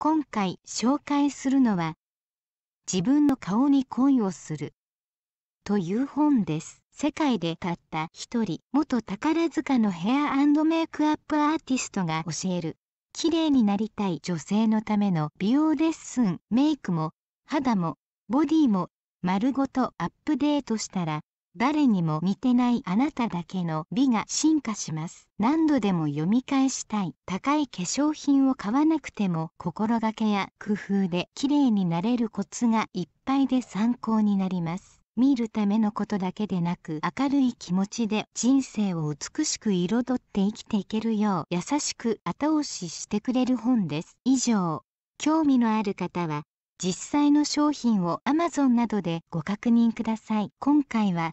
今回紹介するのは自分の顔に恋をするという本です。世界でたった一人元宝塚のヘアメイクアップアーティストが教える綺麗になりたい女性のための美容レッスンメイクも肌もボディも丸ごとアップデートしたら誰にも似てないあなただけの美が進化します何度でも読み返したい高い化粧品を買わなくても心がけや工夫で綺麗になれるコツがいっぱいで参考になります見るためのことだけでなく明るい気持ちで人生を美しく彩って生きていけるよう優しく後押ししてくれる本です以上興味のある方は実際の商品を Amazon などでご確認ください今回は